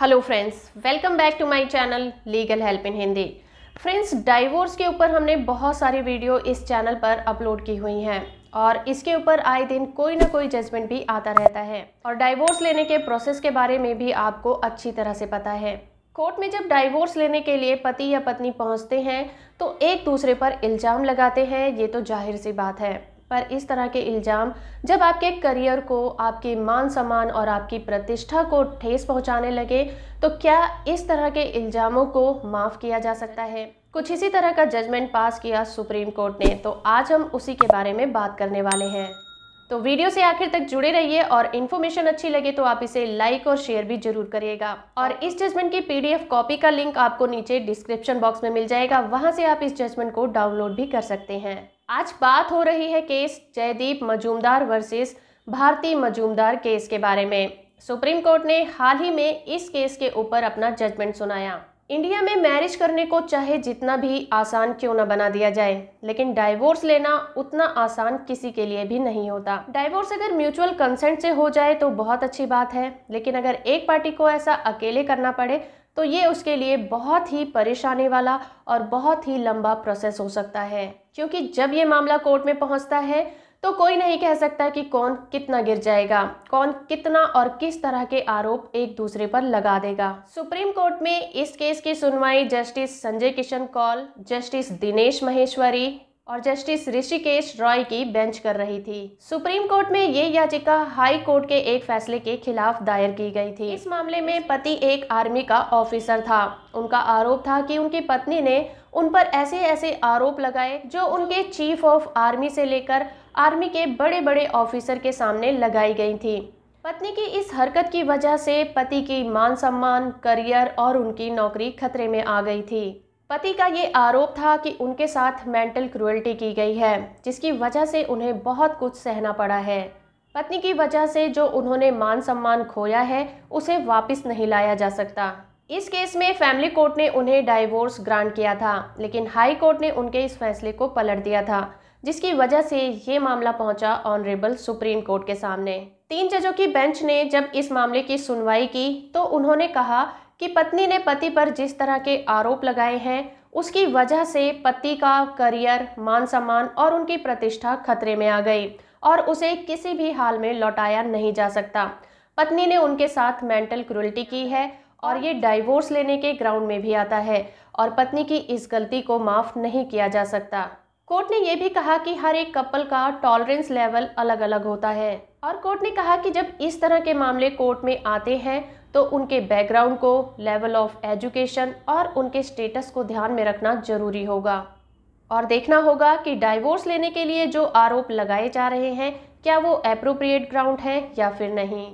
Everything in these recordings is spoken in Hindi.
hello friends welcome back to my channel legal help in Hindi friends divorce के ऊपर हमने बहुत सारी वीडियो इस चैनल पर अपलोड की हुई हैं और इसके ऊपर आए दिन कोई ना कोई जजमेंट भी आता रहता है और डाइवोर्स लेने के प्रोसेस के बारे में भी आपको अच्छी तरह से पता है कोर्ट में जब डाइवोर्स लेने के लिए पति या पत्नी पहुंचते हैं तो एक दूसरे पर इल्ज़ाम लगाते हैं ये तो जाहिर सी बात है पर इस तरह के इल्ज़ाम जब आपके करियर को आपके मान सम्मान और आपकी प्रतिष्ठा को ठेस पहुंचाने लगे तो क्या इस तरह के इल्ज़ामों को माफ़ किया जा सकता है कुछ इसी तरह का जजमेंट पास किया सुप्रीम कोर्ट ने तो आज हम उसी के बारे में बात करने वाले हैं तो वीडियो से आखिर तक जुड़े रहिए और इन्फॉर्मेशन अच्छी लगे तो आप इसे लाइक और शेयर भी जरूर करिएगा और इस जजमेंट की पीडीएफ कॉपी का लिंक आपको नीचे डिस्क्रिप्शन बॉक्स में मिल जाएगा वहां से आप इस जजमेंट को डाउनलोड भी कर सकते हैं आज बात हो रही है case Jaydeep Majumdar versus Bharti Majumdar case के बारे में सुप्रीम कोर्ट ने हाल ही में इस केस के ऊपर अपना जजमेंट सुनाया इंडिया में मैरिज करने को चाहे जितना भी आसान क्यों ना बना दिया जाए लेकिन डाइवोर्स लेना उतना आसान किसी के लिए भी नहीं होता डाइवोर्स अगर म्यूचुअल कंसेंट से हो जाए तो बहुत अच्छी बात है लेकिन अगर एक पार्टी को ऐसा अकेले करना पड़े तो ये उसके लिए बहुत ही परेशानी वाला और बहुत ही लंबा प्रोसेस हो सकता है क्योंकि जब ये मामला कोर्ट में पहुंचता है तो कोई नहीं कह सकता कि कौन कितना गिर जाएगा कौन कितना और किस तरह के आरोप एक दूसरे पर लगा देगा सुप्रीम कोर्ट में इस केस की सुनवाई जस्टिस संजय किशन कौल जस्टिस दिनेश महेश्वरी और जस्टिस ऋषिकेश रॉय की बेंच कर रही थी सुप्रीम कोर्ट में ये याचिका हाई कोर्ट के एक फैसले के खिलाफ दायर की गई थी इस मामले में पति एक आर्मी का ऑफिसर था उनका आरोप था कि उनकी पत्नी ने उन पर ऐसे ऐसे आरोप लगाए जो उनके चीफ ऑफ आर्मी से लेकर आर्मी के बड़े बड़े ऑफिसर के सामने लगाई गई थी पत्नी की इस हरकत की वजह से पति की मान सम्मान करियर और उनकी नौकरी खतरे में आ गई थी पति का ये आरोप था कि उनके साथ मेंटल क्रुअल्टी की गई है जिसकी वजह से उन्हें बहुत कुछ सहना पड़ा है पत्नी की वजह से जो उन्होंने मान सम्मान खोया है उसे वापस नहीं लाया जा सकता इस केस में फैमिली कोर्ट ने उन्हें डाइवोर्स ग्रांट किया था लेकिन हाई कोर्ट ने उनके इस फैसले को पलट दिया था जिसकी वजह से ये मामला पहुंचा ऑनरेबल सुप्रीम कोर्ट के सामने तीन जजों की बेंच ने जब इस मामले की सुनवाई की तो उन्होंने कहा कि पत्नी ने पति पर जिस तरह के आरोप लगाए हैं उसकी वजह से पति का करियर मान सम्मान और उनकी प्रतिष्ठा खतरे में आ गई और उसे किसी भी हाल में लौटाया नहीं जा सकता पत्नी ने उनके साथ मेंटल क्रुअल्टी की है और ये डाइवोर्स लेने के ग्राउंड में भी आता है और पत्नी की इस गलती को माफ़ नहीं किया जा सकता कोर्ट ने यह भी कहा कि हर एक कपल का टॉलरेंस लेवल अलग अलग होता है और कोर्ट ने कहा कि जब इस तरह के मामले कोर्ट में आते हैं तो उनके बैकग्राउंड को लेवल ऑफ एजुकेशन और उनके स्टेटस को ध्यान में रखना जरूरी होगा और देखना होगा कि डाइवोर्स लेने के लिए जो आरोप लगाए जा रहे हैं क्या वो अप्रोप्रिएट ग्राउंड है या फिर नहीं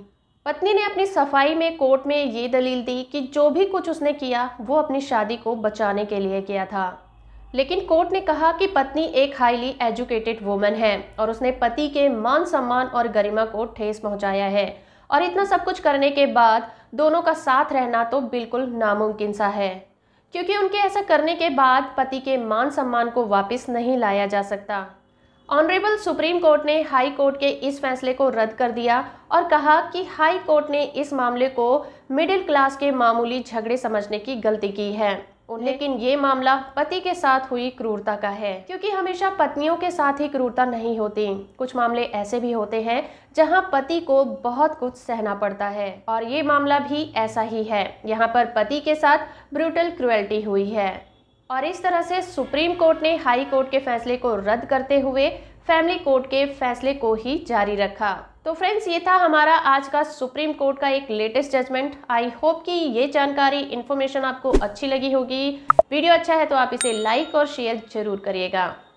पत्नी ने अपनी सफाई में कोर्ट में ये दलील दी कि जो भी कुछ उसने किया वो अपनी शादी को बचाने के लिए किया था लेकिन कोर्ट ने कहा कि पत्नी एक हाईली एजुकेटेड वुमन है और उसने पति के मान सम्मान और गरिमा को ठेस पहुंचाया है और इतना सब कुछ करने के बाद दोनों का साथ रहना तो बिल्कुल नामुमकिन सा है क्योंकि उनके ऐसा करने के बाद पति के मान सम्मान को वापस नहीं लाया जा सकता ऑनरेबल सुप्रीम कोर्ट ने हाई कोर्ट के इस फैसले को रद्द कर दिया और कहा कि हाई कोर्ट ने इस मामले को मिडिल क्लास के मामूली झगड़े समझने की गलती की है लेकिन ये मामला पति के साथ हुई क्रूरता का है क्योंकि हमेशा पत्नियों के साथ ही क्रूरता नहीं होती कुछ मामले ऐसे भी होते हैं जहां पति को बहुत कुछ सहना पड़ता है और ये मामला भी ऐसा ही है यहाँ पर पति के साथ ब्रूटल क्रुएल्टी हुई है और इस तरह से सुप्रीम कोर्ट ने हाई कोर्ट के फैसले को रद्द करते हुए फैमिली कोर्ट के फैसले को ही जारी रखा तो फ्रेंड्स ये था हमारा आज का सुप्रीम कोर्ट का एक लेटेस्ट जजमेंट आई होप कि ये जानकारी इन्फॉर्मेशन आपको अच्छी लगी होगी वीडियो अच्छा है तो आप इसे लाइक और शेयर जरूर करिएगा